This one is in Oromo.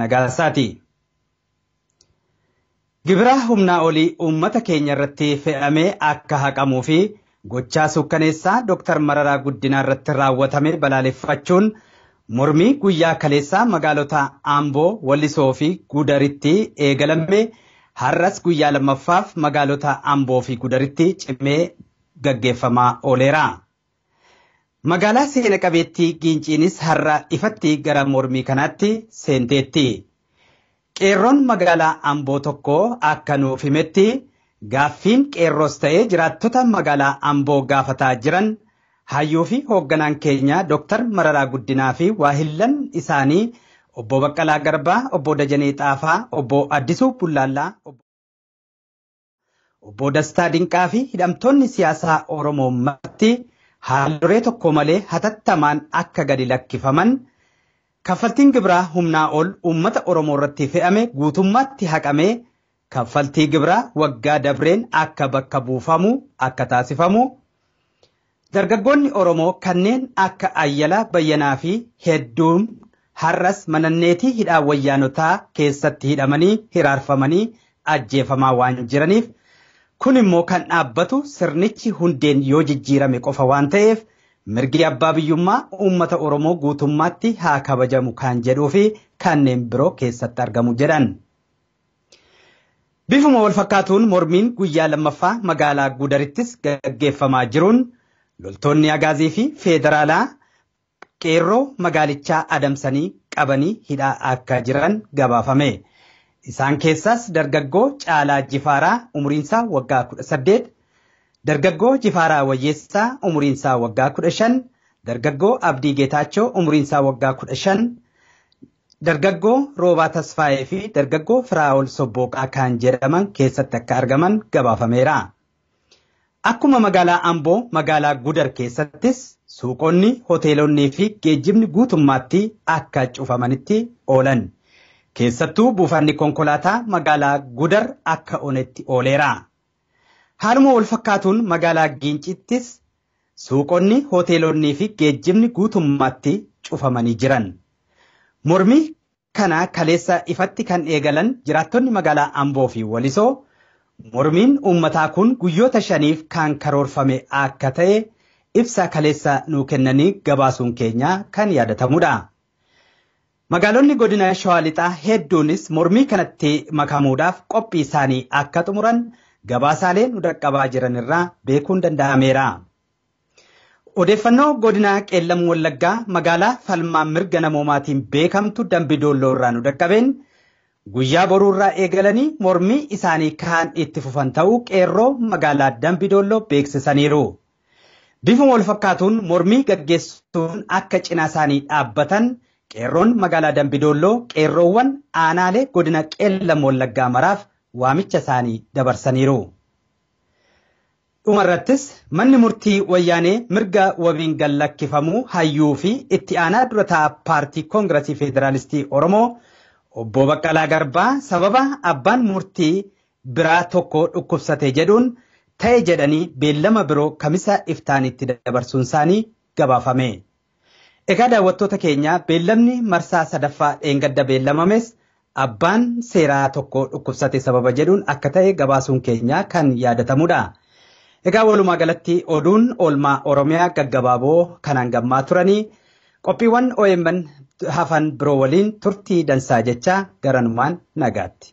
nagaasaati. Gibira humnaa olii uummata keenya irratti fe'amee akka haqamuu fi gochaa suukkaneessaa Dr. Mararaa Guddinaa irratti raawwatame balaaleffachuun mormii guyyaa kaleessaa magaalota Aamboo, Wallisoo fi Gudaritti eegalame har'as guyyaa lammaffaaf magaalota Amboo fi Gudaritti cimee gaggeeffamaa ooleera. Magaalaa seena qabeettii Giinciinis har'a ifatti gara mormii kanaatti seenteetti. Qeerroon magaalaa Amboo tokko akka nuuf himetti gaaffiin qeerroos ta'ee jiraattota magaalaa Amboo gaafataa jiran hayyuu fi hoogganaan keenyaa Dooktar Mararaa Guddinaa fi waahillan isaanii obbo Baqqalaa Garbaa, obbo Dajanee Xaafaa, obbo Addisuu Bullaallaa, obbo Dastaa Dinqaa fi hidhamtoonni siyaasaa Oromoo marti haalduree tokko malee hatattamaan akka gadi lakkifaman kaffaltiin gibraa humnaa ol uummata Oromoo irratti fe'ame guutummaatti haqamee kaffaltii gibraa waggaa dabreen akka bakka buufamu akka taasifamu dargaggoonni Oromoo kanneen akka ayyala Bayyanaa fi hedduun har'as mananneetii hidhaa wayyaanotaa keessatti hidhamanii hiraarfamanii ajjeefamaa waan jiraniif. Kun immoo kan dhaabbatu sirnichi hundeen yoo jijjiirame qofa waan ta'eef mirgi abbaa biyyummaa uummata Oromoo guutummaatti haa kabajamu kan jedhuu fi kanneen biroo keessatti argamu jedhan. Bifuma wal fakkaatuun mormiin guyyaa lammaffaa magaalaa Gudarittis gaggeeffamaa jiruun loltoonni agaazii fi federaalaa qeerroo magaalichaa adamsanii qabanii hidhaa akka jiran gabaafame. Isaan keessaas dargaggoo Caalaa Jifaaraa umuriinsaa waggaa saddeet, dargaggoo Jifaaraa Wayyeessaa umuriinsaa waggaa kudha shan, dargaggoo Abdii Geetaachoo umuriinsaa waggaa kudha shan, dargaggoo Roobaa Tasfaayee fi dargaggoo Firaawol Sobbooqaa kan jedhaman keessatti akka argaman gabaafameera. Akkuma magaalaa Amboo magaalaa Gudar keessattis suuqoonni, hoteelonni fi geejjibni guutummaatti akka cufamanitti oolan. Keessattuu buufanni konkolaataa magaalaa Gudar akka onetti ooleera. Haaluma walfakkaatuun magaalaa Gincittis suuqonni, hoteelonnii fi geejjibni guutummaatti cufamanii jiran. Mormii kana kaleessa ifatti kan eegalan jiraattonni magaalaa Amboo fi Walisoo mormiin uummataa kun guyyoota shaniif kan karoorfame akka ta'e ibsa kaleessa nuu kennanii gabaasuun keenyaa kan yaadatamudha. Magaalonni godina shawalixaa hedduunis mormii kanatti makamuudhaaf qophii isaanii akka xumuran gabaasaalee nu dhaqqabaa jiran irraa beekuun danda'ameera. Odeeffannoo godinaa qeellamuu wallaggaa magaalaa falmaan mirga namoomaatiin beekamtu dambidooloo irraa nu dhaqqabeen guyyaa irraa eegalanii mormii isaanii kaan itti fufan ta'uu qeerroo magaalaa dambidooloo beeksisaniiru. Bifuma wal fakkaatuun mormii gaggeessuun akka cinaa isaanii dhaabbatan Qeerroon magaalaa Dambidolloo qeerroowwan aanaalee godina qeellan wallaggaa maraaf waamicha isaanii dabarsaniiru. Dhumarrattis manni murtii wayyaanee mirga wabiin gallakkifamu hayyuu fi itti aanaa durataa paartii koongirasii federaalistii Oromoo obbo Baqqalaa Garbaa sababa abbaan murtii biraa tokko dhukkubsate jedhuun ta'e jedhanii beellama biroo kamisa iftaanitti dabarsuun isaanii gabaafame. Egaa daawwattoota keenya beellamni marsaa sadaffaa dheengadda beellamames abbaan seeraa tokko dhukkubsate sababa jedhuun akka ta'e gabaasuun keenya kan yaadatamudha. Egaa walumaa galatti oduun oolmaa Oromiyaa gaggabaaboo kanaan gammaa turanii qophiiwwan OMN hafan biroo waliin turtii dansaa jechaa garanumaan nagaatti.